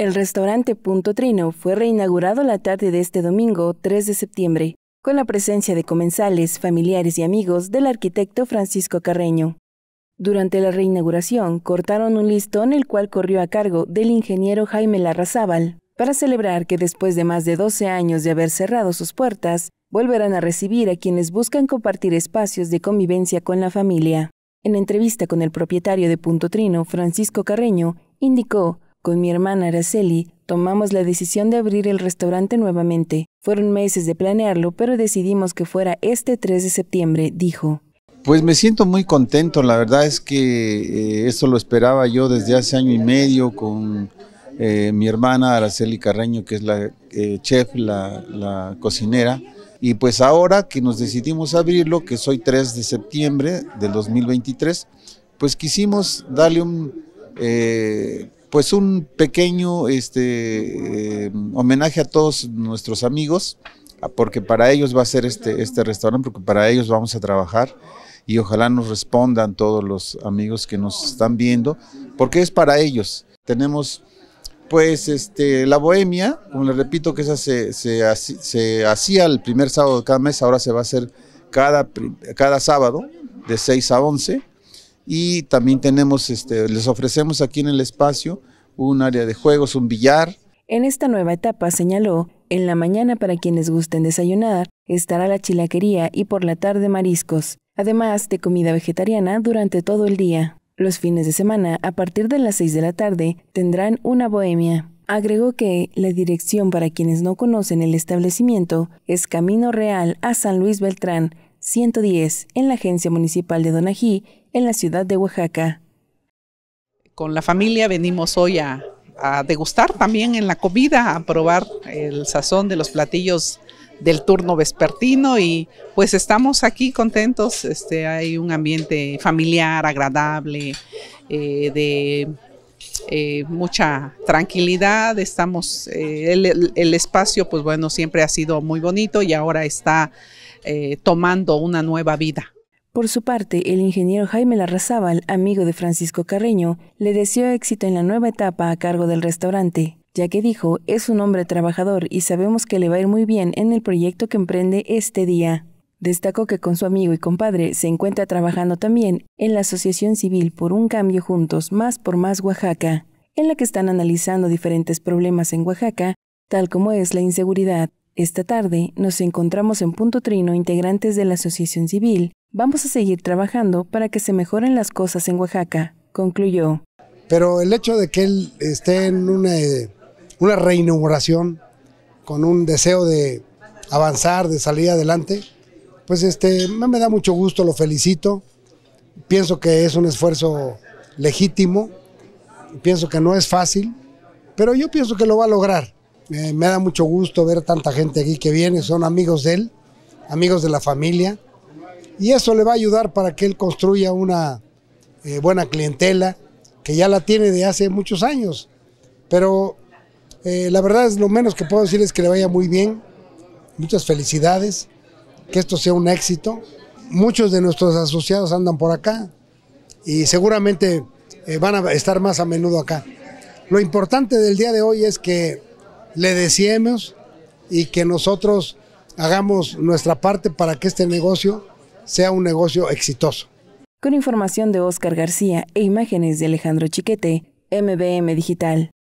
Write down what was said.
El restaurante Punto Trino fue reinaugurado la tarde de este domingo 3 de septiembre, con la presencia de comensales, familiares y amigos del arquitecto Francisco Carreño. Durante la reinauguración cortaron un listón el cual corrió a cargo del ingeniero Jaime Larrazábal, para celebrar que después de más de 12 años de haber cerrado sus puertas, volverán a recibir a quienes buscan compartir espacios de convivencia con la familia. En entrevista con el propietario de Punto Trino, Francisco Carreño, indicó con mi hermana Araceli, tomamos la decisión de abrir el restaurante nuevamente. Fueron meses de planearlo, pero decidimos que fuera este 3 de septiembre, dijo. Pues me siento muy contento, la verdad es que eso eh, esto lo esperaba yo desde hace año y medio con eh, mi hermana Araceli Carreño, que es la eh, chef, la, cocinera. Y pues ahora que nos decidimos abrirlo, que soy 3 de septiembre del 2023, pues quisimos darle un pues un pequeño este, eh, homenaje a todos nuestros amigos, ah, porque para ellos va a ser este, este, restaurante, porque para ellos vamos a trabajar y ojalá nos respondan todos los amigos que nos están viendo, porque es para ellos. Tenemos pues este, la bohemia, como les repito que esa se, hacía el primer sábado de cada mes, ahora se va a hacer cada, cada sábado de 6 a 11 y también tenemos, este, les ofrecemos aquí en el espacio un área de juegos, un billar. En esta nueva etapa, señaló, en la mañana para quienes gusten desayunar, estará la chilaquería y por la tarde mariscos, además de comida vegetariana durante todo el día. Los fines de semana, a partir de las 6 de la tarde, tendrán una bohemia. Agregó que la dirección para quienes no conocen el establecimiento es Camino Real a San Luis Beltrán, 110 en la Agencia Municipal de Donají, en la ciudad de Oaxaca. Con la familia venimos hoy a, degustar también en la comida, a probar el sazón de los platillos del turno vespertino y pues estamos aquí contentos, este, hay un ambiente familiar, agradable, eh, de eh, mucha tranquilidad, estamos, eh, el, el, espacio pues bueno siempre ha sido muy bonito y ahora está eh, tomando una nueva vida. Por su parte, el ingeniero Jaime Larrazábal, amigo de Francisco Carreño, le deseó éxito en la nueva etapa a cargo del restaurante, ya que dijo, es un hombre trabajador y sabemos que le va a ir muy bien en el proyecto que emprende este día. Destacó que con su amigo y compadre se encuentra trabajando también en la Asociación Civil por un Cambio Juntos Más por Más Oaxaca, en la que están analizando diferentes problemas en Oaxaca, tal como es la inseguridad, esta tarde nos encontramos en Punto Trino integrantes de la Asociación Civil. Vamos a seguir trabajando para que se mejoren las cosas en Oaxaca, concluyó. Pero el hecho de que él esté en una, una reinauguración con un deseo de avanzar, de salir adelante, pues este, me da mucho gusto, lo felicito. Pienso que es un esfuerzo legítimo, pienso que no es fácil, pero yo pienso que lo va a lograr me da mucho gusto ver tanta gente aquí que viene, son amigos de él, amigos de la familia, y eso le va a ayudar para que él construya una eh, buena clientela, que ya la tiene de hace muchos años. Pero eh, la verdad es lo menos que puedo decir es que le vaya muy bien, muchas felicidades, que esto sea un éxito. Muchos de nuestros asociados andan por acá y seguramente eh, van a estar más a menudo acá. Lo importante del día de hoy es que le decíamos y que nosotros hagamos nuestra parte para que este negocio sea un negocio exitoso. Con información de Óscar García e imágenes de Alejandro Chiquete, MBM Digital.